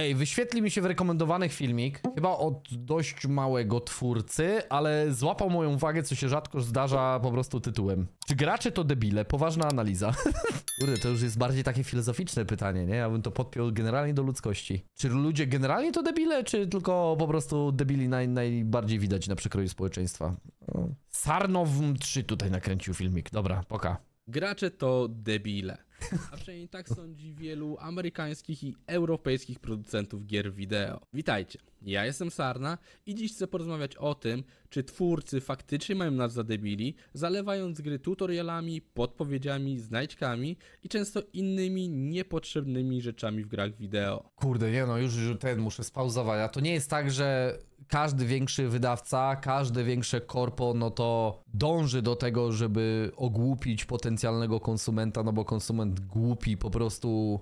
Ej, wyświetli mi się w rekomendowanych filmik, chyba od dość małego twórcy, ale złapał moją uwagę, co się rzadko zdarza po prostu tytułem. Czy gracze to debile? Poważna analiza. Kurde, to już jest bardziej takie filozoficzne pytanie, nie? Ja bym to podpiął generalnie do ludzkości. Czy ludzie generalnie to debile, czy tylko po prostu debili naj, najbardziej widać na przekroju społeczeństwa? Sarnowm 3 tutaj nakręcił filmik. Dobra, poka. Gracze to debile. A przynajmniej tak sądzi wielu amerykańskich i europejskich producentów gier wideo. Witajcie, ja jestem Sarna i dziś chcę porozmawiać o tym, czy twórcy faktycznie mają nas za debili, zalewając gry tutorialami, podpowiedziami, znajdźkami i często innymi niepotrzebnymi rzeczami w grach wideo. Kurde, nie no, już, już ten muszę spauzować, a to nie jest tak, że każdy większy wydawca, każde większe korpo, no to dąży do tego, żeby ogłupić potencjalnego konsumenta, no bo konsument konsument głupi po prostu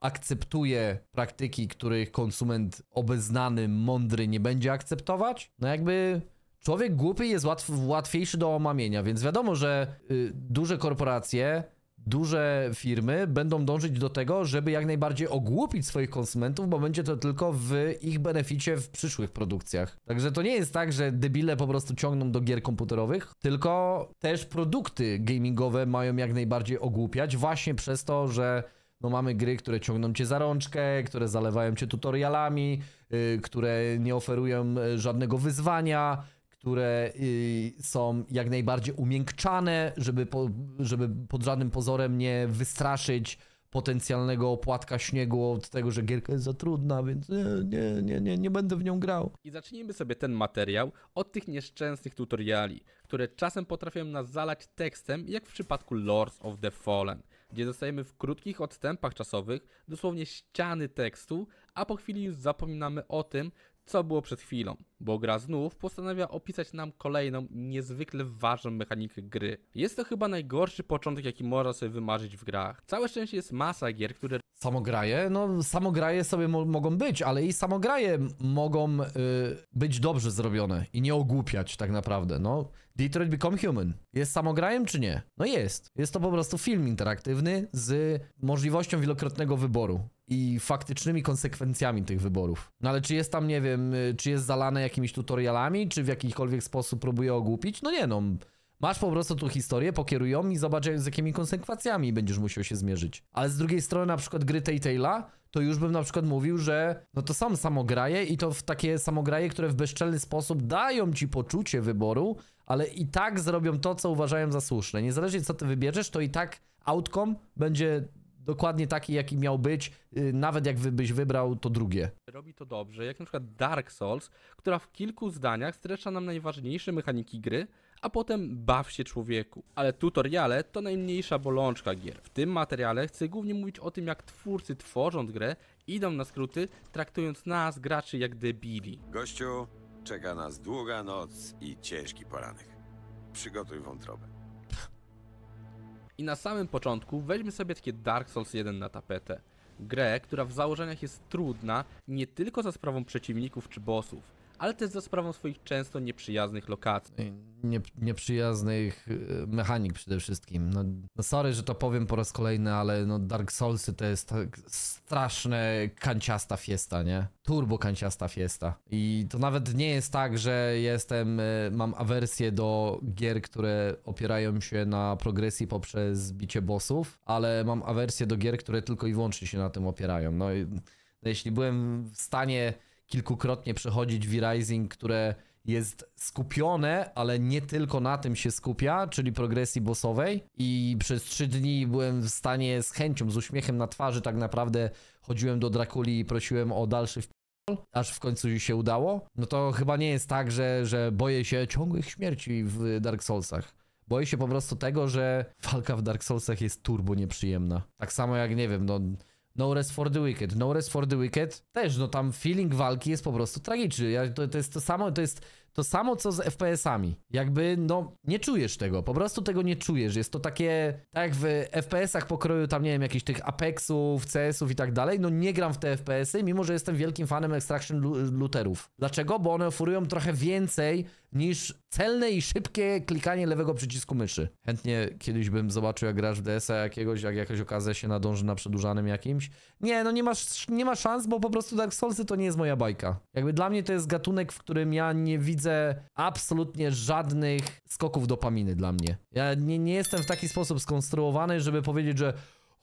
akceptuje praktyki, których konsument obeznany, mądry nie będzie akceptować? No jakby człowiek głupi jest łatw łatwiejszy do omamienia, więc wiadomo, że y, duże korporacje duże firmy będą dążyć do tego, żeby jak najbardziej ogłupić swoich konsumentów, bo będzie to tylko w ich beneficie w przyszłych produkcjach. Także to nie jest tak, że debile po prostu ciągną do gier komputerowych, tylko też produkty gamingowe mają jak najbardziej ogłupiać właśnie przez to, że no mamy gry, które ciągną cię za rączkę, które zalewają cię tutorialami, yy, które nie oferują y, żadnego wyzwania, które y, są jak najbardziej umiękczane, żeby, po, żeby pod żadnym pozorem nie wystraszyć potencjalnego płatka śniegu od tego, że gierka jest za trudna, więc nie, nie, nie, nie, nie będę w nią grał. I zacznijmy sobie ten materiał od tych nieszczęsnych tutoriali, które czasem potrafią nas zalać tekstem, jak w przypadku Lords of the Fallen, gdzie dostajemy w krótkich odstępach czasowych dosłownie ściany tekstu, a po chwili już zapominamy o tym, co było przed chwilą, bo gra znów postanawia opisać nam kolejną niezwykle ważną mechanikę gry. Jest to chyba najgorszy początek, jaki można sobie wymarzyć w grach. Całe szczęście jest masa gier, które Samograje? No, samograje sobie mogą być, ale i samograje mogą y, być dobrze zrobione i nie ogłupiać tak naprawdę, no. Detroit Become Human. Jest samograjem czy nie? No jest. Jest to po prostu film interaktywny z możliwością wielokrotnego wyboru i faktycznymi konsekwencjami tych wyborów. No ale czy jest tam, nie wiem, y, czy jest zalane jakimiś tutorialami, czy w jakikolwiek sposób próbuje ogłupić? No nie no, Masz po prostu tu historię, pokierują i zobaczają z jakimi konsekwencjami będziesz musiał się zmierzyć. Ale z drugiej strony na przykład gry Taytayla, to już bym na przykład mówił, że no to sam samograje i to w takie samograje, które w bezczelny sposób dają ci poczucie wyboru, ale i tak zrobią to, co uważają za słuszne. Niezależnie co ty wybierzesz, to i tak outcome będzie dokładnie taki, jaki miał być, y, nawet jakbyś wybrał to drugie. Robi to dobrze, jak na przykład Dark Souls, która w kilku zdaniach streszcza nam najważniejsze mechaniki gry, a potem baw się człowieku. Ale tutoriale to najmniejsza bolączka gier. W tym materiale chcę głównie mówić o tym, jak twórcy tworząc grę idą na skróty, traktując nas, graczy, jak debili. Gościu, czeka nas długa noc i ciężki poranek. Przygotuj wątrobę. I na samym początku weźmy sobie takie Dark Souls 1 na tapetę. Grę, która w założeniach jest trudna nie tylko za sprawą przeciwników czy bossów, ale też za sprawą swoich często nieprzyjaznych lokacji. No nie, nieprzyjaznych y, mechanik przede wszystkim. No, no sorry, że to powiem po raz kolejny, ale no Dark Soulsy to jest tak straszne kanciasta fiesta, nie? Turbo kanciasta fiesta. I to nawet nie jest tak, że jestem, y, mam awersję do gier, które opierają się na progresji poprzez bicie bossów, ale mam awersję do gier, które tylko i wyłącznie się na tym opierają. No i no jeśli byłem w stanie kilkukrotnie przechodzić V-Rising, które jest skupione, ale nie tylko na tym się skupia, czyli progresji bossowej i przez trzy dni byłem w stanie z chęcią, z uśmiechem na twarzy tak naprawdę chodziłem do Drakuli i prosiłem o dalszy wpis aż w końcu się udało, no to chyba nie jest tak, że, że boję się ciągłych śmierci w Dark Soulsach. Boję się po prostu tego, że walka w Dark Soulsach jest turbo nieprzyjemna. Tak samo jak, nie wiem, no no Rest for the Wicked. No Rest for the Wicked też, no tam feeling walki jest po prostu tragiczny. Ja, to, to jest to samo, to jest to samo co z FPS-ami. Jakby, no, nie czujesz tego, po prostu tego nie czujesz. Jest to takie, tak jak w FPS-ach pokroju tam, nie wiem, jakichś tych Apexów, CS-ów i tak dalej, no nie gram w te FPS-y, mimo że jestem wielkim fanem Extraction Looterów. Dlaczego? Bo one oferują trochę więcej niż celne i szybkie klikanie lewego przycisku myszy. Chętnie kiedyś bym zobaczył, jak grasz w DS-a jakiegoś, jak jakaś okazja się nadąży na przedłużanym jakimś. Nie, no nie ma, nie ma szans, bo po prostu Dark Soulsy to nie jest moja bajka. Jakby dla mnie to jest gatunek, w którym ja nie widzę absolutnie żadnych skoków dopaminy dla mnie. Ja nie, nie jestem w taki sposób skonstruowany, żeby powiedzieć, że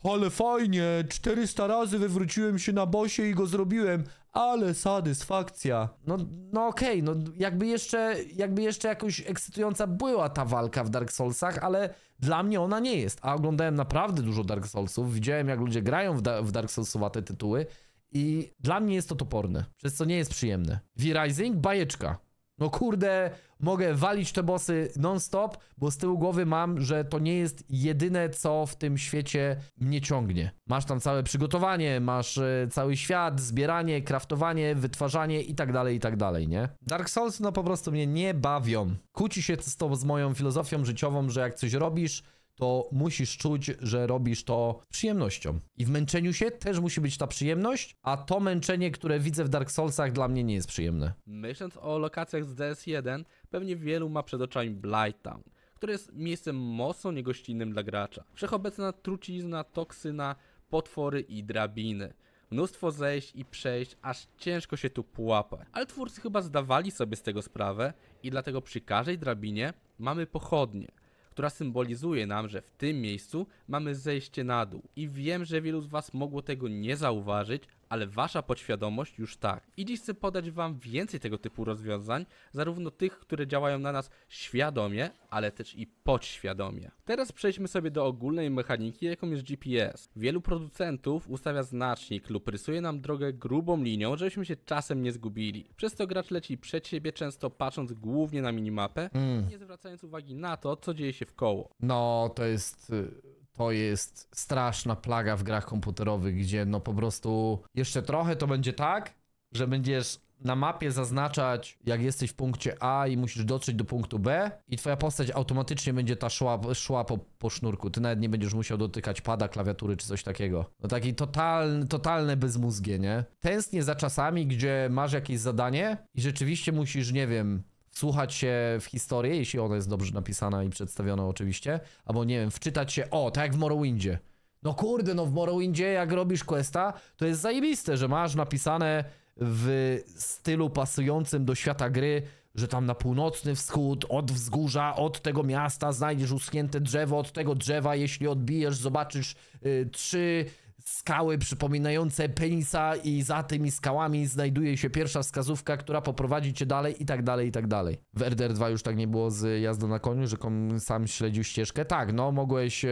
ale fajnie, 400 razy wywróciłem się na bosie i go zrobiłem, ale satysfakcja. No, no okej, okay, no jakby jeszcze, jakby jeszcze jakoś ekscytująca była ta walka w Dark Soulsach, ale dla mnie ona nie jest. A oglądałem naprawdę dużo Dark Soulsów, widziałem jak ludzie grają w, da w Dark Soulsowate tytuły i dla mnie jest to toporne, przez co nie jest przyjemne. V-Rising, bajeczka. No kurde, mogę walić te bossy non-stop, bo z tyłu głowy mam, że to nie jest jedyne, co w tym świecie mnie ciągnie. Masz tam całe przygotowanie, masz e, cały świat, zbieranie, kraftowanie, wytwarzanie i tak dalej, i tak dalej, nie? Dark Souls no po prostu mnie nie bawią. Kłóci się to z moją filozofią życiową, że jak coś robisz, to musisz czuć, że robisz to przyjemnością. I w męczeniu się też musi być ta przyjemność, a to męczenie, które widzę w Dark Soulsach, dla mnie nie jest przyjemne. Myśląc o lokacjach z DS1, pewnie wielu ma przed oczami Blighttown które jest miejscem mocno niegościnnym dla gracza. Wszechobecna trucizna, toksyna, potwory i drabiny. Mnóstwo zejść i przejść, aż ciężko się tu pułapać. Ale twórcy chyba zdawali sobie z tego sprawę i dlatego przy każdej drabinie mamy pochodnie która symbolizuje nam, że w tym miejscu mamy zejście na dół. I wiem, że wielu z Was mogło tego nie zauważyć, ale wasza podświadomość już tak. I dziś chcę podać wam więcej tego typu rozwiązań, zarówno tych, które działają na nas świadomie, ale też i podświadomie. Teraz przejdźmy sobie do ogólnej mechaniki, jaką jest GPS. Wielu producentów ustawia znacznik lub rysuje nam drogę grubą linią, żebyśmy się czasem nie zgubili. Przez to gracz leci przed siebie, często patrząc głównie na minimapę, mm. nie zwracając uwagi na to, co dzieje się w koło. No, to jest y, to jest straszna plaga w grach komputerowych, gdzie no po prostu jeszcze trochę to będzie tak, że będziesz na mapie zaznaczać, jak jesteś w punkcie A i musisz dotrzeć do punktu B i twoja postać automatycznie będzie ta szła, szła po, po sznurku. Ty nawet nie będziesz musiał dotykać pada, klawiatury czy coś takiego. No taki totalny, totalne bezmózgie, nie? Tęsknię za czasami, gdzie masz jakieś zadanie i rzeczywiście musisz, nie wiem, wsłuchać się w historię, jeśli ona jest dobrze napisana i przedstawiona oczywiście, albo nie wiem, wczytać się, o, tak jak w Morrowindzie. No kurde, no w Morrowindzie jak robisz questa, to jest zajebiste, że masz napisane w stylu pasującym do świata gry, że tam na północny wschód, od wzgórza, od tego miasta znajdziesz uschnięte drzewo, od tego drzewa, jeśli odbijesz, zobaczysz y, trzy skały przypominające penisa i za tymi skałami znajduje się pierwsza wskazówka, która poprowadzi cię dalej i tak dalej, i tak dalej. W RDR 2 już tak nie było z jazdą na koniu, że sam śledził ścieżkę. Tak, no mogłeś... E,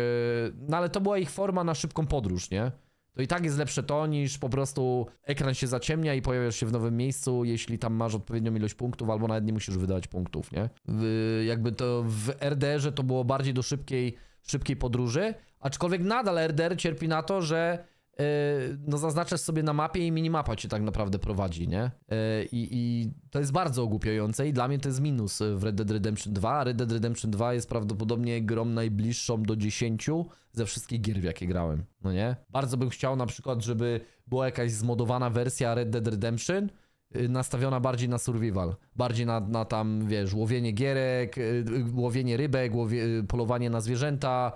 no ale to była ich forma na szybką podróż, nie? To i tak jest lepsze to niż po prostu ekran się zaciemnia i pojawiasz się w nowym miejscu, jeśli tam masz odpowiednią ilość punktów, albo nawet nie musisz wydawać punktów, nie? W, jakby to w RDR-ze to było bardziej do szybkiej szybkiej podróży, aczkolwiek nadal RDR cierpi na to, że yy, no zaznaczasz sobie na mapie i minimapa cię tak naprawdę prowadzi, nie? Yy, I to jest bardzo ogłupiające i dla mnie to jest minus w Red Dead Redemption 2. Red Dead Redemption 2 jest prawdopodobnie grą najbliższą do 10 ze wszystkich gier, w jakie grałem, no nie? Bardzo bym chciał na przykład, żeby była jakaś zmodowana wersja Red Dead Redemption, Y, nastawiona bardziej na survival, bardziej na, na tam, wiesz, łowienie gierek, y, y, łowienie rybek, łowie, polowanie na zwierzęta,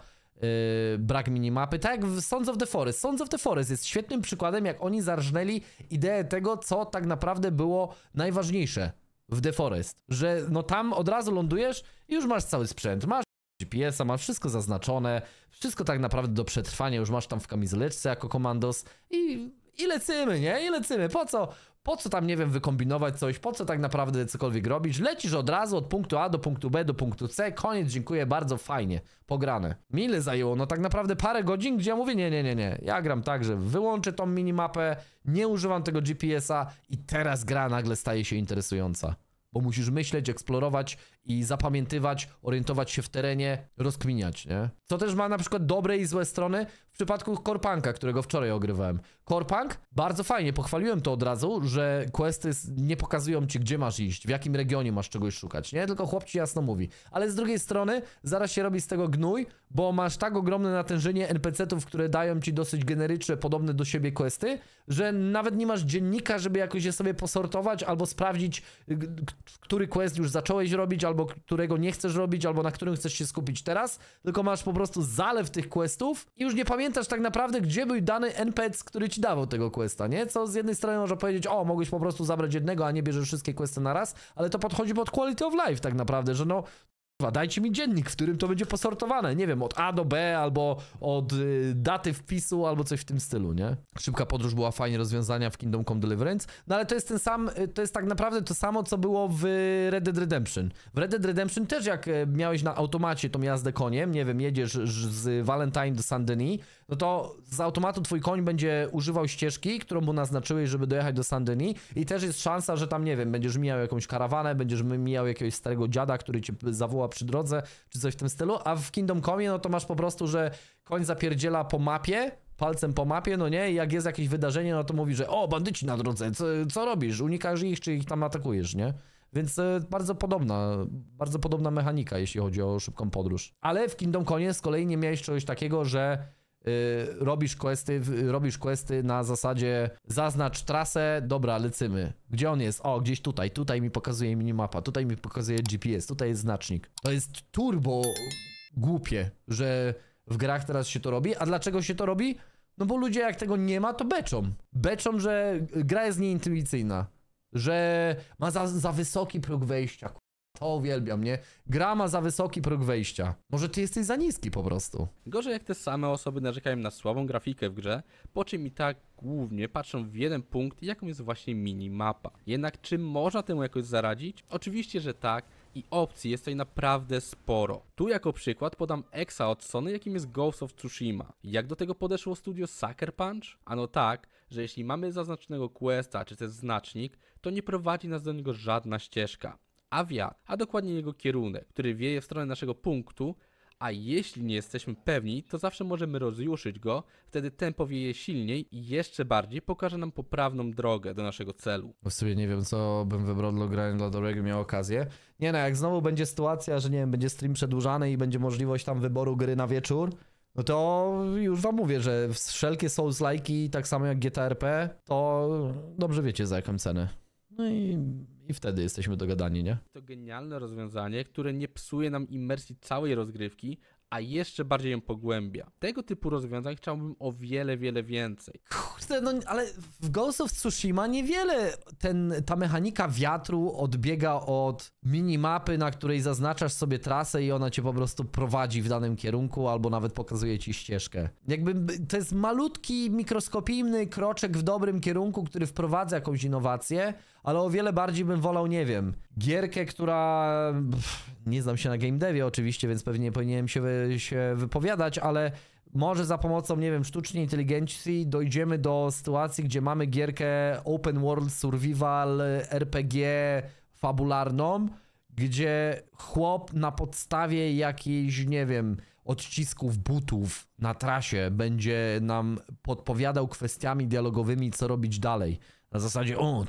Yy, brak minimapy. Tak jak w Sons of the Forest. Sons of the Forest jest świetnym przykładem, jak oni zarżnęli ideę tego, co tak naprawdę było najważniejsze w The Forest. Że no tam od razu lądujesz i już masz cały sprzęt. Masz GPS-a, masz wszystko zaznaczone, wszystko tak naprawdę do przetrwania, już masz tam w kamizeleczce jako komandos i, i lecymy, nie? I lecymy. Po co? Po co tam, nie wiem, wykombinować coś, po co tak naprawdę cokolwiek robić? Lecisz od razu od punktu A do punktu B do punktu C, koniec, dziękuję, bardzo fajnie, pograne. Mile zajęło, no tak naprawdę parę godzin, gdzie ja mówię, nie, nie, nie, nie, ja gram tak, że wyłączę tą minimapę, nie używam tego GPS-a i teraz gra nagle staje się interesująca bo musisz myśleć, eksplorować i zapamiętywać, orientować się w terenie, rozkminiać, nie? Co też ma na przykład dobre i złe strony w przypadku Korpanka, którego wczoraj ogrywałem. Korpank, bardzo fajnie, pochwaliłem to od razu, że questy nie pokazują ci, gdzie masz iść, w jakim regionie masz czegoś szukać, nie? Tylko chłop ci jasno mówi. Ale z drugiej strony, zaraz się robi z tego gnój, bo masz tak ogromne natężenie NPC-ów, które dają ci dosyć generyczne, podobne do siebie questy, że nawet nie masz dziennika, żeby jakoś je sobie posortować albo sprawdzić, który quest już zacząłeś robić, albo którego nie chcesz robić, albo na którym chcesz się skupić teraz, tylko masz po prostu zalew tych questów i już nie pamiętasz tak naprawdę, gdzie był dany NPC, który ci dawał tego questa, nie? Co z jednej strony można powiedzieć, o, mogłeś po prostu zabrać jednego, a nie bierzesz wszystkie questy na raz, ale to podchodzi pod quality of life tak naprawdę, że no, Dajcie mi dziennik, w którym to będzie posortowane, nie wiem, od A do B, albo od y, daty wpisu, albo coś w tym stylu, nie? Szybka podróż była fajnie rozwiązania w Kingdom Come Deliverance, no ale to jest ten sam, y, to jest tak naprawdę to samo, co było w Red Dead Redemption. W Red Dead Redemption też jak e, miałeś na automacie tą jazdę koniem, nie wiem, jedziesz z Valentine do Saint Denis, no to z automatu twój koń będzie używał ścieżki, którą mu naznaczyłeś, żeby dojechać do Saint-Denis i też jest szansa, że tam, nie wiem, będziesz mijał jakąś karawanę, będziesz mijał jakiegoś starego dziada, który cię zawoła przy drodze, czy coś w tym stylu, a w Kingdom Come no to masz po prostu, że koń zapierdziela po mapie, palcem po mapie, no nie, i jak jest jakieś wydarzenie, no to mówi, że o, bandyci na drodze, co, co robisz, unikasz ich, czy ich tam atakujesz, nie? Więc e, bardzo podobna, bardzo podobna mechanika, jeśli chodzi o szybką podróż. Ale w Kingdom Come z kolei nie miałeś czegoś takiego, że Y, robisz questy, robisz questy na zasadzie zaznacz trasę, dobra, lecymy. Gdzie on jest? O, gdzieś tutaj, tutaj mi pokazuje minimapa, tutaj mi pokazuje GPS, tutaj jest znacznik. To jest turbo głupie, że w grach teraz się to robi. A dlaczego się to robi? No bo ludzie jak tego nie ma, to beczą. Beczą, że gra jest nieintuicyjna. Że ma za, za wysoki próg wejścia, to uwielbiam, nie? Gra ma za wysoki próg wejścia. Może ty jesteś za niski po prostu. Gorzej jak te same osoby narzekają na słabą grafikę w grze, po czym i tak głównie patrzą w jeden punkt, jaką jest właśnie minimapa. Jednak czy można temu jakoś zaradzić? Oczywiście, że tak i opcji jest tutaj naprawdę sporo. Tu jako przykład podam Exa od Sony, jakim jest Ghost of Tsushima. Jak do tego podeszło studio Sucker Punch? Ano tak, że jeśli mamy zaznaczonego questa czy też znacznik, to nie prowadzi nas do niego żadna ścieżka a wiatr, a dokładnie jego kierunek, który wieje w stronę naszego punktu, a jeśli nie jesteśmy pewni, to zawsze możemy rozjuszyć go, wtedy tempo wieje silniej i jeszcze bardziej pokaże nam poprawną drogę do naszego celu. Bo sobie nie wiem, co bym wybrał dla grania dla dobrego miał okazję. Nie no, jak znowu będzie sytuacja, że nie wiem, będzie stream przedłużany i będzie możliwość tam wyboru gry na wieczór, no to już wam mówię, że wszelkie souls Like -like tak samo jak GTRP, to dobrze wiecie za jaką cenę. No i i wtedy jesteśmy dogadani, nie? To genialne rozwiązanie, które nie psuje nam imersji całej rozgrywki, a jeszcze bardziej ją pogłębia. Tego typu rozwiązań chciałbym o wiele, wiele więcej. Kurde, no ale w Ghost of Tsushima niewiele ten, ta mechanika wiatru odbiega od minimapy, na której zaznaczasz sobie trasę i ona cię po prostu prowadzi w danym kierunku albo nawet pokazuje ci ścieżkę. Jakby to jest malutki, mikroskopijny kroczek w dobrym kierunku, który wprowadza jakąś innowację, ale o wiele bardziej bym wolał, nie wiem, gierkę, która... Pff, nie znam się na game devie oczywiście, więc pewnie nie powinienem się, wy, się wypowiadać, ale może za pomocą, nie wiem, sztucznej inteligencji dojdziemy do sytuacji, gdzie mamy gierkę open world survival RPG fabularną, gdzie chłop na podstawie jakiejś, nie wiem, odcisków butów na trasie będzie nam podpowiadał kwestiami dialogowymi, co robić dalej. Na zasadzie, o,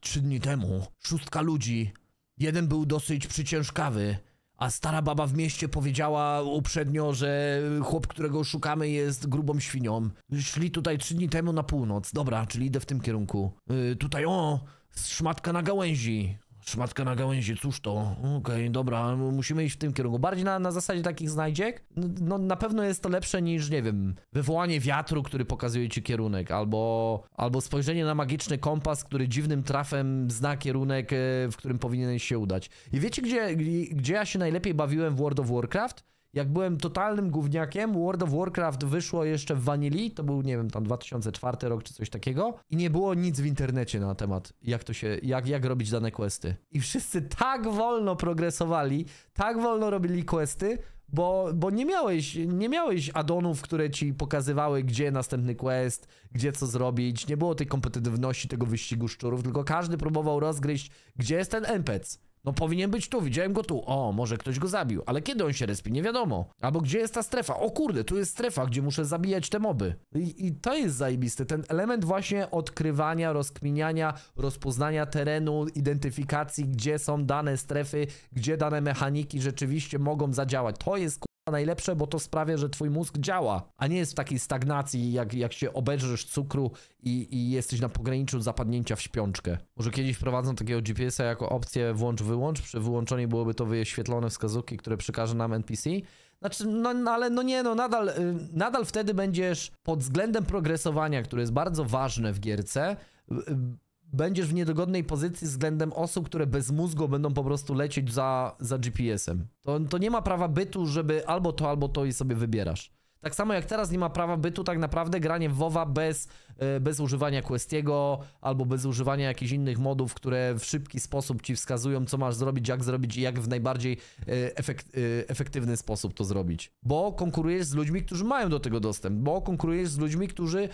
Trzy dni temu szóstka ludzi, jeden był dosyć przyciężkawy, a stara baba w mieście powiedziała uprzednio, że chłop, którego szukamy jest grubą świnią. Szli tutaj trzy dni temu na północ. Dobra, czyli idę w tym kierunku. Yy, tutaj o, szmatka na gałęzi. Szmatka na gałęzi, cóż to? Okej, okay, dobra, musimy iść w tym kierunku. Bardziej na, na zasadzie takich znajdziek. No, no na pewno jest to lepsze niż, nie wiem, wywołanie wiatru, który pokazuje ci kierunek, albo, albo spojrzenie na magiczny kompas, który dziwnym trafem zna kierunek, e, w którym powinieneś się udać. I wiecie, gdzie, gdzie ja się najlepiej bawiłem w World of Warcraft? Jak byłem totalnym gówniakiem, World of Warcraft wyszło jeszcze w Vanilli, to był, nie wiem, tam 2004 rok czy coś takiego i nie było nic w internecie na temat, jak to się, jak, jak robić dane questy. I wszyscy tak wolno progresowali, tak wolno robili questy, bo, bo nie miałeś, nie miałeś addonów, które ci pokazywały, gdzie następny quest, gdzie co zrobić. Nie było tej kompetytywności tego wyścigu szczurów, tylko każdy próbował rozgryźć, gdzie jest ten NPC. No powinien być tu, widziałem go tu. O, może ktoś go zabił, ale kiedy on się respi, nie wiadomo. Albo gdzie jest ta strefa? O kurde, tu jest strefa, gdzie muszę zabijać te moby. I, i to jest zajebiste, ten element właśnie odkrywania, rozkminiania, rozpoznania terenu, identyfikacji, gdzie są dane strefy, gdzie dane mechaniki rzeczywiście mogą zadziałać. To jest najlepsze, bo to sprawia, że twój mózg działa, a nie jest w takiej stagnacji, jak, jak się obejrzysz cukru i, i jesteś na pograniczu zapadnięcia w śpiączkę. Może kiedyś wprowadzą takiego GPS-a jako opcję włącz-wyłącz, przy wyłączeniu byłoby to wyświetlone wskazówki, które przekaże nam NPC. Znaczy, no, no ale no nie, no nadal, y, nadal wtedy będziesz pod względem progresowania, które jest bardzo ważne w gierce, y, y, będziesz w niedogodnej pozycji względem osób, które bez mózgu będą po prostu lecieć za, za GPS-em. To, to nie ma prawa bytu, żeby albo to, albo to i sobie wybierasz. Tak samo jak teraz nie ma prawa bytu tak naprawdę granie w WoWa bez, e, bez używania Questiego albo bez używania jakichś innych modów, które w szybki sposób ci wskazują, co masz zrobić, jak zrobić i jak w najbardziej e, efekt, e, efektywny sposób to zrobić. Bo konkurujesz z ludźmi, którzy mają do tego dostęp, bo konkurujesz z ludźmi, którzy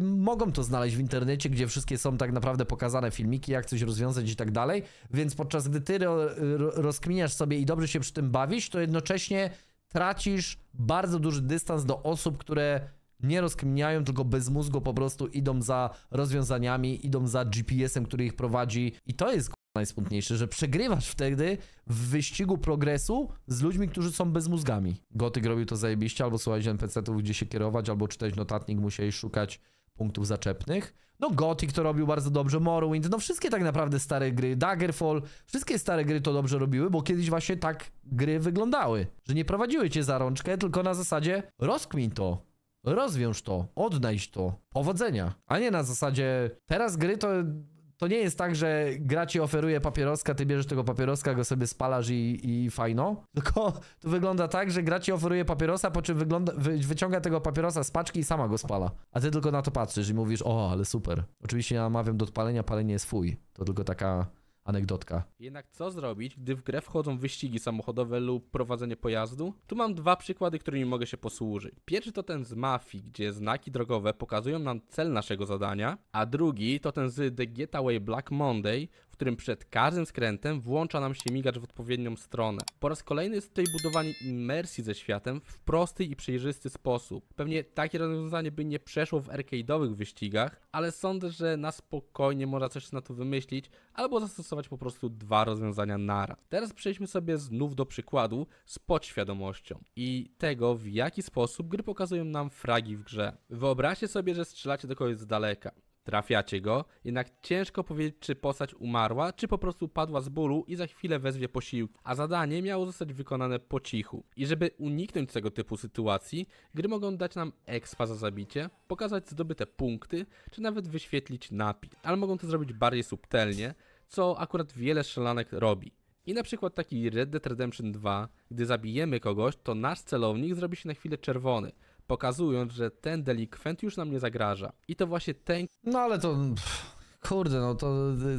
mogą to znaleźć w internecie, gdzie wszystkie są tak naprawdę pokazane filmiki, jak coś rozwiązać i tak dalej. Więc podczas gdy ty rozkminiasz sobie i dobrze się przy tym bawisz, to jednocześnie tracisz bardzo duży dystans do osób, które nie rozkminiają, tylko bez mózgu po prostu idą za rozwiązaniami, idą za GPS-em, który ich prowadzi. I to jest najsmutniejsze, że przegrywasz wtedy w wyścigu progresu z ludźmi, którzy są bez mózgami. Gotyk robił to zajebiście, albo słuchać NPC-ów, gdzie się kierować, albo czytać notatnik, musiałeś szukać punktów zaczepnych. No Gothic to robił bardzo dobrze, Morrowind, no wszystkie tak naprawdę stare gry, Daggerfall, wszystkie stare gry to dobrze robiły, bo kiedyś właśnie tak gry wyglądały, że nie prowadziły cię za rączkę, tylko na zasadzie rozkmin to, rozwiąż to, odnajdź to, powodzenia, a nie na zasadzie teraz gry to to nie jest tak, że gra ci oferuje papieroska, ty bierzesz tego papieroska, go sobie spalasz i, i fajno. Tylko to wygląda tak, że gra ci oferuje papierosa, po czym wygląda, wy, wyciąga tego papierosa z paczki i sama go spala. A ty tylko na to patrzysz i mówisz, o, ale super. Oczywiście ja namawiam do odpalenia, palenie jest swój. To tylko taka anegdotka. Jednak co zrobić, gdy w grę wchodzą wyścigi samochodowe lub prowadzenie pojazdu? Tu mam dwa przykłady, którymi mogę się posłużyć. Pierwszy to ten z mafii, gdzie znaki drogowe pokazują nam cel naszego zadania, a drugi to ten z The Getaway Black Monday, którym przed każdym skrętem włącza nam się migacz w odpowiednią stronę. Po raz kolejny jest tutaj budowanie imersji ze światem w prosty i przejrzysty sposób. Pewnie takie rozwiązanie by nie przeszło w arcade'owych wyścigach, ale sądzę, że na spokojnie można coś na to wymyślić, albo zastosować po prostu dwa rozwiązania naraz. Teraz przejdźmy sobie znów do przykładu z podświadomością i tego, w jaki sposób gry pokazują nam fragi w grze. Wyobraźcie sobie, że strzelacie do kogoś z daleka. Trafiacie go, jednak ciężko powiedzieć, czy postać umarła, czy po prostu padła z bólu i za chwilę wezwie posiłki. A zadanie miało zostać wykonane po cichu. I żeby uniknąć tego typu sytuacji, gry mogą dać nam expa za zabicie, pokazać zdobyte punkty, czy nawet wyświetlić napis. Ale mogą to zrobić bardziej subtelnie, co akurat wiele szalanek robi. I na przykład taki Red Dead Redemption 2, gdy zabijemy kogoś, to nasz celownik zrobi się na chwilę czerwony – pokazując, że ten delikwent już nam nie zagraża. I to właśnie ten... No ale to... Pff, kurde, no to... Y, y,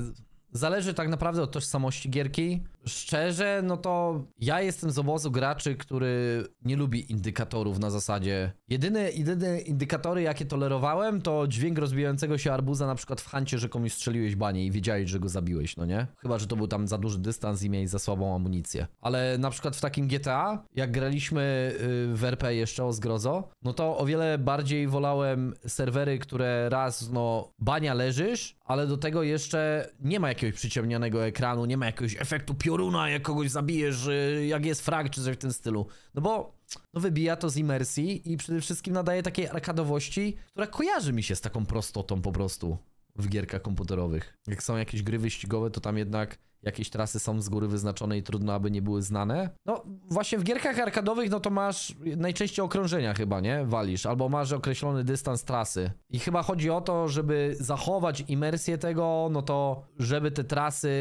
zależy tak naprawdę od tożsamości gierki, Szczerze, no to ja jestem z obozu graczy, który nie lubi indykatorów na zasadzie. Jedyne, jedyne indykatory, jakie tolerowałem, to dźwięk rozbijającego się arbuza na przykład w hancie, że komuś strzeliłeś banie i wiedziałeś, że go zabiłeś, no nie? Chyba, że to był tam za duży dystans i miałeś za słabą amunicję. Ale na przykład w takim GTA, jak graliśmy y, w RP jeszcze o zgrozo, no to o wiele bardziej wolałem serwery, które raz, no, bania leżysz, ale do tego jeszcze nie ma jakiegoś przyciemnionego ekranu, nie ma jakiegoś efektu piorunku pioruna, jak kogoś zabijesz, y, jak jest frag, czy coś w tym stylu. No bo no wybija to z imersji i przede wszystkim nadaje takiej arkadowości, która kojarzy mi się z taką prostotą po prostu w gierkach komputerowych. Jak są jakieś gry wyścigowe, to tam jednak jakieś trasy są z góry wyznaczone i trudno, aby nie były znane. No właśnie w gierkach arkadowych, no to masz najczęściej okrążenia chyba, nie? Walisz, albo masz określony dystans trasy. I chyba chodzi o to, żeby zachować imersję tego, no to żeby te trasy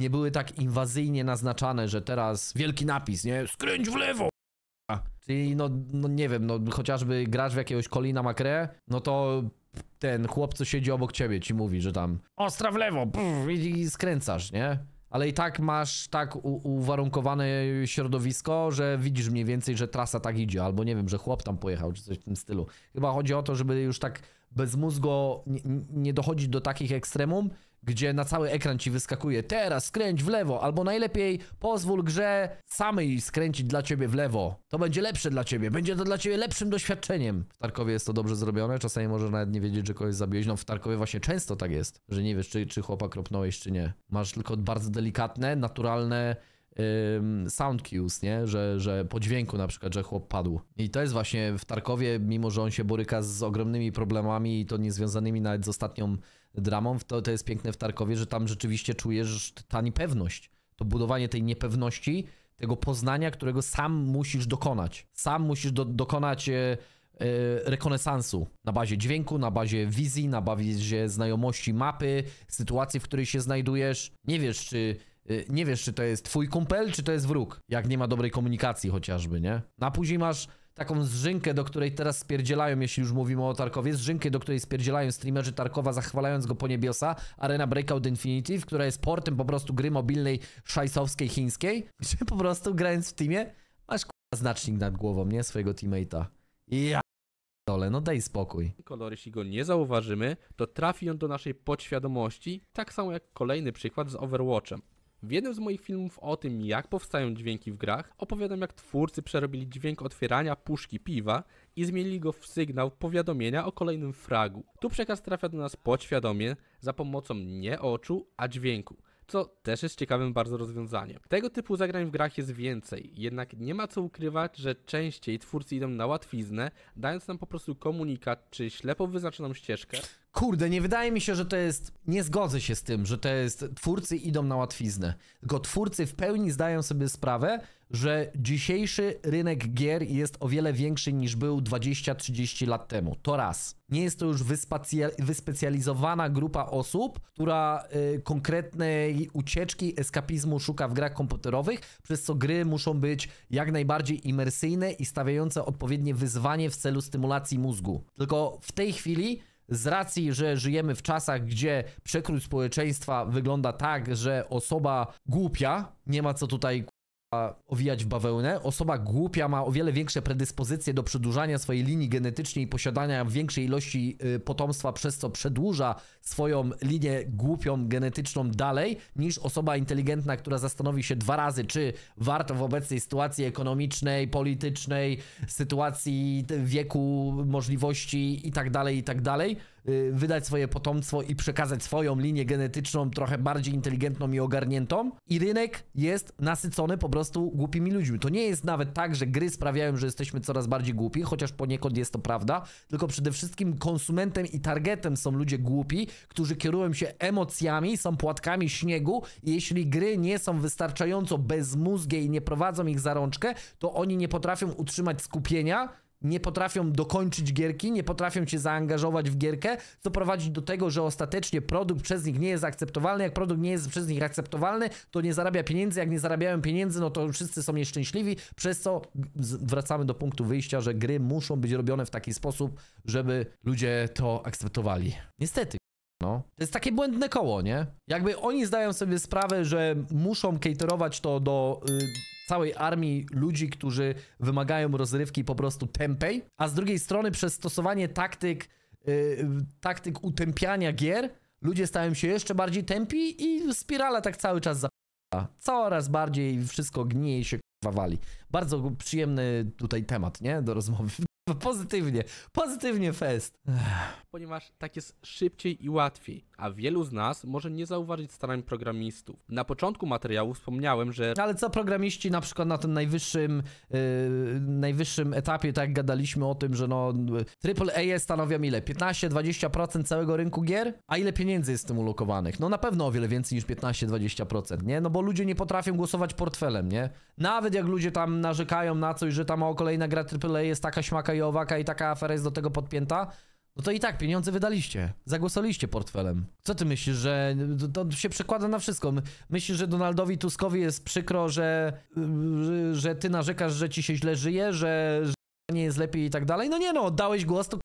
nie były tak inwazyjnie naznaczane, że teraz wielki napis, nie? Skręć w lewo! Czyli no, no nie wiem, no chociażby grasz w jakiegoś Colina makre, no to ten chłop, co siedzi obok ciebie, ci mówi, że tam ostra w lewo pff, i skręcasz, nie? Ale i tak masz tak uwarunkowane środowisko, że widzisz mniej więcej, że trasa tak idzie, albo nie wiem, że chłop tam pojechał, czy coś w tym stylu. Chyba chodzi o to, żeby już tak bez mózgu nie, nie dochodzić do takich ekstremum, gdzie na cały ekran ci wyskakuje teraz skręć w lewo, albo najlepiej pozwól grze samej skręcić dla ciebie w lewo. To będzie lepsze dla ciebie, będzie to dla ciebie lepszym doświadczeniem. W Tarkowie jest to dobrze zrobione, czasami może nawet nie wiedzieć, że kogoś zabiłeś. No w Tarkowie właśnie często tak jest, że nie wiesz, czy, czy chłopak kropnąłeś, czy nie. Masz tylko bardzo delikatne, naturalne sound cues, nie? Że, że po dźwięku na przykład, że chłop padł. I to jest właśnie w Tarkowie, mimo że on się boryka z ogromnymi problemami i to niezwiązanymi nawet z ostatnią dramą, to, to jest piękne w Tarkowie, że tam rzeczywiście czujesz ta niepewność. To budowanie tej niepewności, tego poznania, którego sam musisz dokonać. Sam musisz do, dokonać e, e rekonesansu na bazie dźwięku, na bazie wizji, na bazie znajomości mapy, sytuacji, w której się znajdujesz. Nie wiesz, czy Y, nie wiesz, czy to jest twój kumpel, czy to jest wróg, jak nie ma dobrej komunikacji chociażby, nie? Na no a później masz taką zrzynkę, do której teraz spierdzielają, jeśli już mówimy o Tarkowie, zrzynkę, do której spierdzielają streamerzy Tarkowa, zachwalając go po niebiosa, Arena Breakout Infinity, która jest portem po prostu gry mobilnej szajsowskiej, chińskiej, gdzie po prostu grając w teamie masz k***a znacznik nad głową, nie? Swojego teammate'a. Ja dole, no daj spokój. Kolor, jeśli go nie zauważymy, to trafi on do naszej podświadomości, tak samo jak kolejny przykład z Overwatchem. W jednym z moich filmów o tym, jak powstają dźwięki w grach, opowiadam jak twórcy przerobili dźwięk otwierania puszki piwa i zmienili go w sygnał powiadomienia o kolejnym fragu. Tu przekaz trafia do nas podświadomie za pomocą nie oczu, a dźwięku co też jest ciekawym bardzo rozwiązaniem. Tego typu zagrań w grach jest więcej, jednak nie ma co ukrywać, że częściej twórcy idą na łatwiznę, dając nam po prostu komunikat czy ślepo wyznaczoną ścieżkę. Kurde, nie wydaje mi się, że to jest. Nie zgodzę się z tym, że to jest. Twórcy idą na łatwiznę. Tylko twórcy w pełni zdają sobie sprawę, że dzisiejszy rynek gier jest o wiele większy niż był 20-30 lat temu. To raz. Nie jest to już wyspecjalizowana grupa osób, która y, konkretnej ucieczki, eskapizmu szuka w grach komputerowych, przez co gry muszą być jak najbardziej imersyjne i stawiające odpowiednie wyzwanie w celu stymulacji mózgu. Tylko w tej chwili z racji, że żyjemy w czasach, gdzie przekrój społeczeństwa wygląda tak, że osoba głupia, nie ma co tutaj owijać w bawełnę. Osoba głupia ma o wiele większe predyspozycje do przedłużania swojej linii genetycznej i posiadania większej ilości y, potomstwa, przez co przedłuża swoją linię głupią genetyczną dalej, niż osoba inteligentna, która zastanowi się dwa razy, czy warto w obecnej sytuacji ekonomicznej, politycznej, sytuacji wieku, możliwości itd., tak itd., tak Y, wydać swoje potomstwo i przekazać swoją linię genetyczną trochę bardziej inteligentną i ogarniętą. I rynek jest nasycony po prostu głupimi ludźmi. To nie jest nawet tak, że gry sprawiają, że jesteśmy coraz bardziej głupi, chociaż poniekąd jest to prawda, tylko przede wszystkim konsumentem i targetem są ludzie głupi, którzy kierują się emocjami, są płatkami śniegu i jeśli gry nie są wystarczająco bezmózgie i nie prowadzą ich za rączkę, to oni nie potrafią utrzymać skupienia nie potrafią dokończyć gierki, nie potrafią się zaangażować w gierkę, co prowadzi do tego, że ostatecznie produkt przez nich nie jest akceptowalny. Jak produkt nie jest przez nich akceptowalny, to nie zarabia pieniędzy. Jak nie zarabiają pieniędzy, no to wszyscy są nieszczęśliwi, przez co wracamy do punktu wyjścia, że gry muszą być robione w taki sposób, żeby ludzie to akceptowali. Niestety. No. To jest takie błędne koło, nie? Jakby oni zdają sobie sprawę, że muszą caterować to do... Yy całej armii ludzi, którzy wymagają rozrywki po prostu tempej, a z drugiej strony przez stosowanie taktyk, yy, taktyk utępiania gier, ludzie stają się jeszcze bardziej tępi i spirala tak cały czas zapala. Coraz bardziej wszystko gnije się wawali. Bardzo przyjemny tutaj temat, nie? Do rozmowy. Pozytywnie, pozytywnie fest. Ech ponieważ tak jest szybciej i łatwiej, a wielu z nas może nie zauważyć starań programistów. Na początku materiału wspomniałem, że... Ale co programiści na przykład na tym najwyższym, yy, najwyższym etapie, tak gadaliśmy o tym, że no AAA stanowią ile? 15-20% całego rynku gier? A ile pieniędzy jest w tym ulokowanych? No na pewno o wiele więcej niż 15-20%, nie? No bo ludzie nie potrafią głosować portfelem, nie? Nawet jak ludzie tam narzekają na coś, że tam o kolejna gra AAA jest taka śmaka i owaka i taka afera jest do tego podpięta, no to i tak pieniądze wydaliście. Zagłosowaliście portfelem. Co ty myślisz, że to, się przekłada na wszystko? Myślisz, że Donaldowi Tuskowi jest przykro, że, że, że ty narzekasz, że ci się źle żyje, że, że nie jest lepiej i tak dalej? No nie no, oddałeś głos, to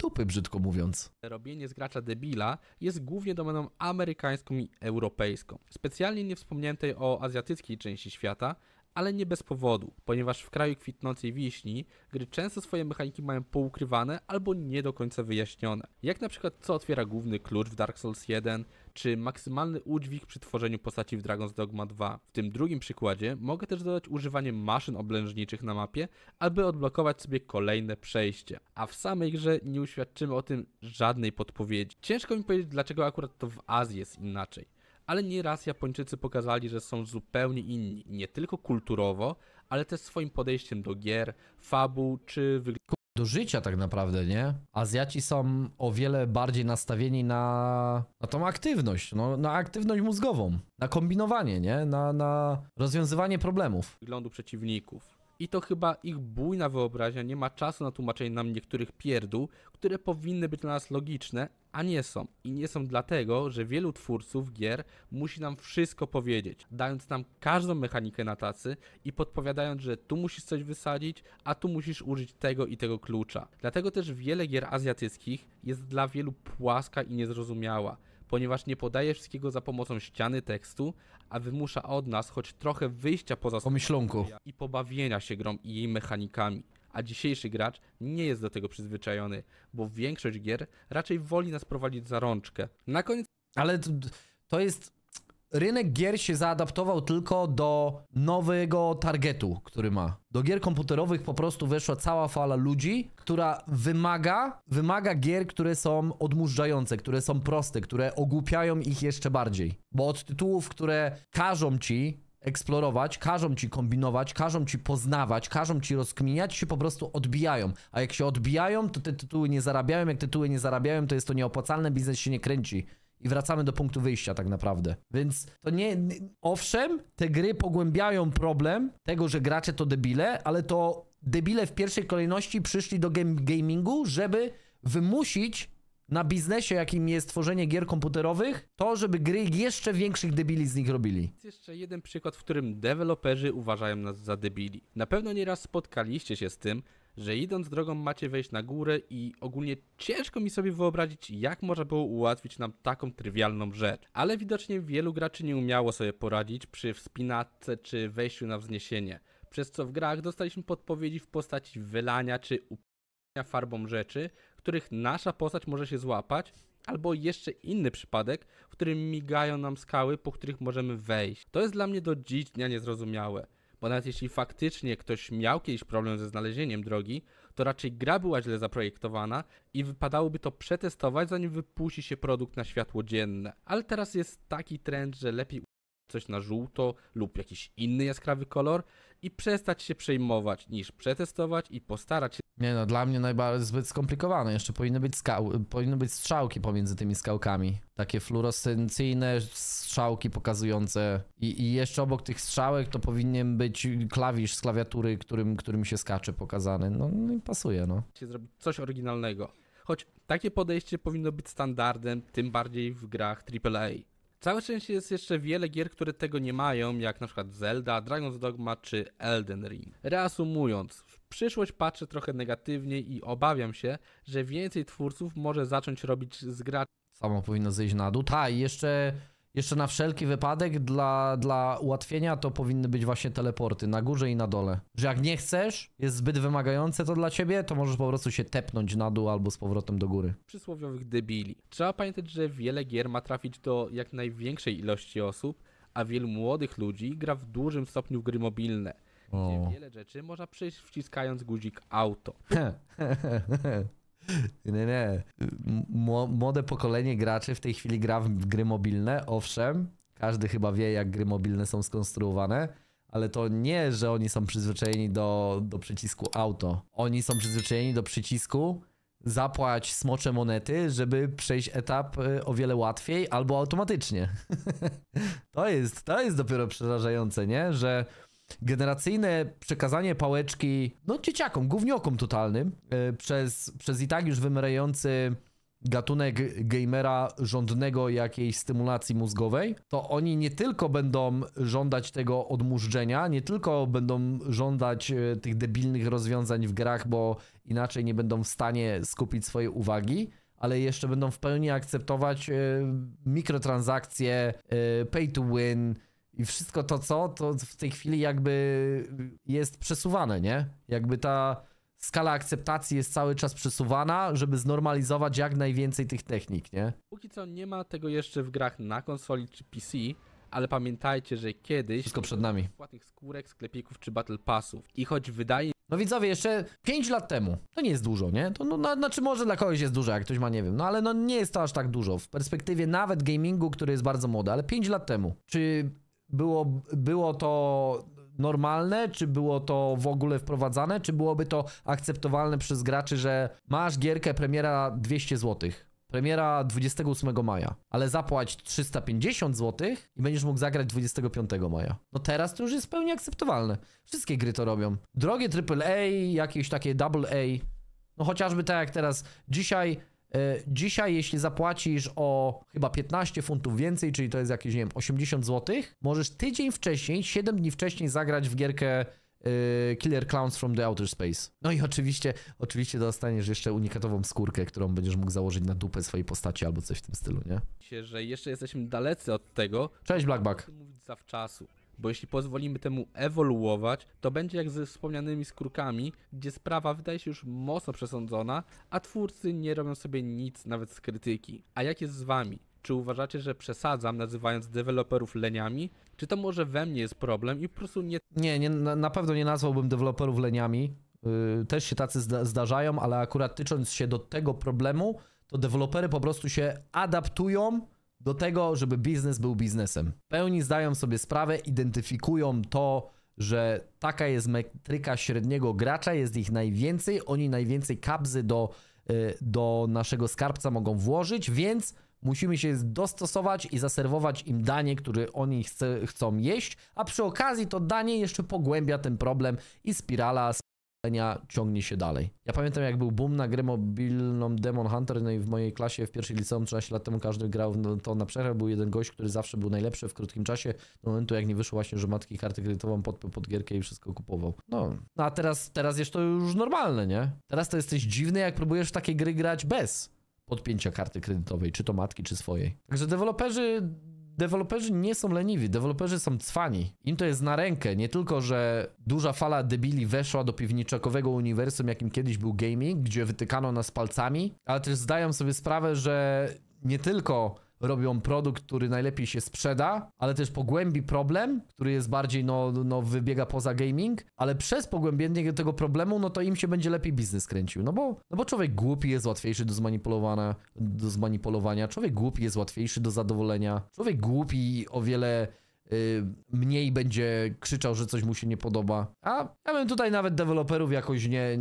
tupy, brzydko mówiąc. Robienie z gracza debila jest głównie domeną amerykańską i europejską. Specjalnie nie wspomniałem o azjatyckiej części świata, ale nie bez powodu, ponieważ w kraju kwitnącej wiśni gry często swoje mechaniki mają poukrywane albo nie do końca wyjaśnione. Jak na przykład co otwiera główny klucz w Dark Souls 1, czy maksymalny udźwig przy tworzeniu postaci w Dragon's Dogma 2. W tym drugim przykładzie mogę też dodać używanie maszyn oblężniczych na mapie, aby odblokować sobie kolejne przejście. A w samej grze nie uświadczymy o tym żadnej podpowiedzi. Ciężko mi powiedzieć dlaczego akurat to w Azji jest inaczej ale nieraz Japończycy pokazali, że są zupełnie inni, nie tylko kulturowo, ale też swoim podejściem do gier, fabuł czy wyglądu. Do życia tak naprawdę, nie? Azjaci są o wiele bardziej nastawieni na, na tą aktywność, no, na aktywność mózgową, na kombinowanie, nie? Na, na rozwiązywanie problemów. Wyglądu przeciwników i to chyba ich bujna wyobraźnia nie ma czasu na tłumaczenie nam niektórych pierdół, które powinny być dla nas logiczne, a nie są. I nie są dlatego, że wielu twórców gier musi nam wszystko powiedzieć, dając nam każdą mechanikę na tacy i podpowiadając, że tu musisz coś wysadzić, a tu musisz użyć tego i tego klucza. Dlatego też wiele gier azjatyckich jest dla wielu płaska i niezrozumiała ponieważ nie podaje wszystkiego za pomocą ściany tekstu, a wymusza od nas choć trochę wyjścia poza pomyślunku i pobawienia się grą i jej mechanikami. A dzisiejszy gracz nie jest do tego przyzwyczajony, bo większość gier raczej woli nas prowadzić za rączkę. Na koniec. Ale to jest rynek gier się zaadaptował tylko do nowego targetu, który ma. Do gier komputerowych po prostu weszła cała fala ludzi, która wymaga, wymaga gier, które są odmurzające, które są proste, które ogłupiają ich jeszcze bardziej. Bo od tytułów, które każą ci eksplorować, każą ci kombinować, każą ci poznawać, każą ci rozkminiać, się po prostu odbijają. A jak się odbijają, to te tytuły nie zarabiają, jak tytuły nie zarabiają, to jest to nieopłacalne, biznes się nie kręci i wracamy do punktu wyjścia tak naprawdę. Więc to nie... Owszem, te gry pogłębiają problem tego, że gracze to debile, ale to debile w pierwszej kolejności przyszli do game gamingu, żeby wymusić na biznesie, jakim jest tworzenie gier komputerowych, to, żeby gry jeszcze większych debili z nich robili. Jest jeszcze jeden przykład, w którym deweloperzy uważają nas za debili. Na pewno nieraz spotkaliście się z tym, że idąc drogą macie wejść na górę i ogólnie ciężko mi sobie wyobrazić, jak można było ułatwić nam taką trywialną rzecz. Ale widocznie wielu graczy nie umiało sobie poradzić przy wspinatce czy wejściu na wzniesienie, przez co w grach dostaliśmy podpowiedzi w postaci wylania czy upijania farbą rzeczy, których nasza postać może się złapać, albo jeszcze inny przypadek, w którym migają nam skały, po których możemy wejść. To jest dla mnie do dziś dnia niezrozumiałe. Bo nawet jeśli faktycznie ktoś miał kiedyś problem ze znalezieniem drogi, to raczej gra była źle zaprojektowana i wypadałoby to przetestować, zanim wypuści się produkt na światło dzienne. Ale teraz jest taki trend, że lepiej coś na żółto lub jakiś inny jaskrawy kolor, i przestać się przejmować, niż przetestować i postarać się. Nie no, dla mnie najbardziej zbyt skomplikowane. Jeszcze powinny być, skał, powinny być strzałki pomiędzy tymi skałkami. Takie fluorescencyjne strzałki pokazujące. I, I, jeszcze obok tych strzałek to powinien być klawisz z klawiatury, którym, którym się skacze pokazany. No, no i pasuje, no. Zrobić coś oryginalnego. Choć takie podejście powinno być standardem, tym bardziej w grach AAA. Całe szczęście jest jeszcze wiele gier, które tego nie mają, jak na przykład Zelda, Dragon's Dogma czy Elden Ring. Reasumując, w przyszłość patrzę trochę negatywnie i obawiam się, że więcej twórców może zacząć robić z Samo powinno zejść na dół. Tak i jeszcze jeszcze na wszelki wypadek dla, dla ułatwienia to powinny być właśnie teleporty na górze i na dole. Że jak nie chcesz, jest zbyt wymagające to dla ciebie, to możesz po prostu się tepnąć na dół albo z powrotem do góry. Przysłowiowych debili. Trzeba pamiętać, że wiele gier ma trafić do jak największej ilości osób, a wielu młodych ludzi gra w dużym stopniu w gry mobilne. Gdzie wiele rzeczy można przejść wciskając guzik auto. Nie, nie. Młode pokolenie graczy w tej chwili gra w gry mobilne, owszem. Każdy chyba wie, jak gry mobilne są skonstruowane, ale to nie, że oni są przyzwyczajeni do, do przycisku auto. Oni są przyzwyczajeni do przycisku zapłać smocze monety, żeby przejść etap y, o wiele łatwiej albo automatycznie. to jest, to jest dopiero przerażające, nie? Że generacyjne przekazanie pałeczki, no dzieciakom, gówniokom totalnym, e, przez, przez i tak już wymierający gatunek gamera żądnego jakiejś stymulacji mózgowej, to oni nie tylko będą żądać tego odmurzczenia, nie tylko będą żądać e, tych debilnych rozwiązań w grach, bo inaczej nie będą w stanie skupić swojej uwagi, ale jeszcze będą w pełni akceptować e, mikrotransakcje, pay to win, i wszystko to, co, to w tej chwili jakby jest przesuwane, nie? Jakby ta skala akceptacji jest cały czas przesuwana, żeby znormalizować jak najwięcej tych technik, nie? Póki co nie ma tego jeszcze w grach na konsoli czy PC, ale pamiętajcie, że kiedyś... Wszystko przed nami. ...płatnych skórek, sklepików czy battle passów. I choć wydaje... No widzowie, jeszcze 5 lat temu, to nie jest dużo, nie? To no, na znaczy może dla kogoś jest dużo, jak ktoś ma, nie wiem, no ale no nie jest to aż tak dużo. W perspektywie nawet gamingu, który jest bardzo młody, ale 5 lat temu. Czy było, było to normalne, czy było to w ogóle wprowadzane, czy byłoby to akceptowalne przez graczy, że masz gierkę premiera 200 zł. Premiera 28 maja, ale zapłać 350 zł i będziesz mógł zagrać 25 maja. No teraz to już jest w pełni akceptowalne. Wszystkie gry to robią. Drogie AAA, jakieś takie AA, no chociażby tak jak teraz dzisiaj E, dzisiaj, jeśli zapłacisz o chyba 15 funtów więcej, czyli to jest jakieś, nie wiem, 80 zł, możesz tydzień wcześniej, 7 dni wcześniej zagrać w gierkę e, Killer Clowns from the Outer Space. No i oczywiście, oczywiście dostaniesz jeszcze unikatową skórkę, którą będziesz mógł założyć na dupę swojej postaci albo coś w tym stylu, nie? Myślę, że jeszcze jesteśmy dalecy od tego. Cześć, Blackback. Mówić zawczasu bo jeśli pozwolimy temu ewoluować, to będzie jak ze wspomnianymi skórkami, gdzie sprawa wydaje się już mocno przesądzona, a twórcy nie robią sobie nic nawet z krytyki. A jak jest z wami? Czy uważacie, że przesadzam, nazywając deweloperów leniami? Czy to może we mnie jest problem i po prostu nie... Nie, nie na, pewno nie nazwałbym deweloperów leniami. Yy, też się tacy zda zdarzają, ale akurat tycząc się do tego problemu, to dewelopery po prostu się adaptują do tego, żeby biznes był biznesem. W pełni zdają sobie sprawę, identyfikują to, że taka jest metryka średniego gracza, jest ich najwięcej, oni najwięcej kabzy do, y, do naszego skarbca mogą włożyć, więc musimy się dostosować i zaserwować im danie, które oni chce, chcą jeść, a przy okazji to danie jeszcze pogłębia ten problem i spirala ciągnie się dalej. Ja pamiętam jak był boom na grę mobilną Demon Hunter, no i w mojej klasie w pierwszej liceum 13 lat temu każdy grał no, to na przerwę, był jeden gość, który zawsze był najlepszy w krótkim czasie, do momentu jak nie wyszło właśnie, że matki kartę kredytową podpiął pod gierkę i wszystko kupował. No, no a teraz, teraz jest to już normalne, nie? Teraz to jesteś dziwny jak próbujesz w takie gry grać bez podpięcia karty kredytowej, czy to matki, czy swojej. Także deweloperzy deweloperzy nie są leniwi, deweloperzy są cwani. Im to jest na rękę, nie tylko, że duża fala debili weszła do piwniczakowego uniwersum, jakim kiedyś był gaming, gdzie wytykano nas palcami, ale też zdają sobie sprawę, że nie tylko robią produkt, który najlepiej się sprzeda, ale też pogłębi problem, który jest bardziej, no, no wybiega poza gaming, ale przez pogłębienie tego problemu, no to im się będzie lepiej biznes kręcił, no bo, no bo człowiek głupi jest łatwiejszy do zmanipulowania, do zmanipulowania, człowiek głupi jest łatwiejszy do zadowolenia, człowiek głupi o wiele Y, mniej będzie krzyczał, że coś mu się nie podoba. A ja bym tutaj nawet deweloperów jakoś nie,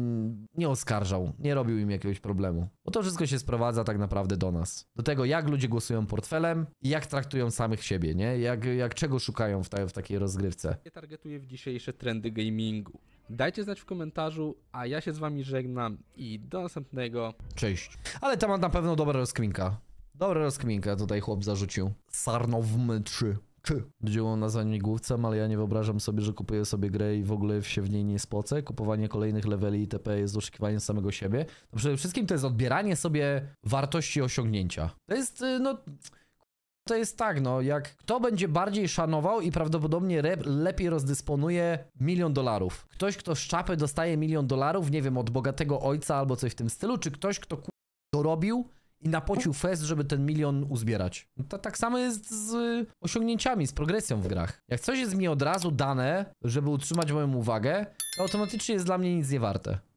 nie oskarżał, nie robił im jakiegoś problemu. Bo to wszystko się sprowadza tak naprawdę do nas. Do tego, jak ludzie głosują portfelem i jak traktują samych siebie, nie? Jak, jak czego szukają w, ta, w takiej rozgrywce. Ja targetuję w dzisiejsze trendy gamingu. Dajcie znać w komentarzu, a ja się z wami żegnam i do następnego. Cześć. Ale temat na pewno dobra rozkminka. Dobra rozkminka tutaj chłop zarzucił. Sarnowmy 3. Dziło na zanimigłówcem, ale ja nie wyobrażam sobie, że kupuję sobie grę i w ogóle się w niej nie spocę. Kupowanie kolejnych leveli itp. jest oszukiwaniem samego siebie. No przede wszystkim to jest odbieranie sobie wartości osiągnięcia. To jest, y, no... To jest tak, no, jak kto będzie bardziej szanował i prawdopodobnie lepiej rozdysponuje milion dolarów. Ktoś, kto z czapy dostaje milion dolarów, nie wiem, od bogatego ojca albo coś w tym stylu, czy ktoś, kto dorobił i napocił fest, żeby ten milion uzbierać. No to, tak samo jest z y, osiągnięciami, z progresją w grach. Jak coś jest mi od razu dane, żeby utrzymać moją uwagę, to automatycznie jest dla mnie nic nie warte.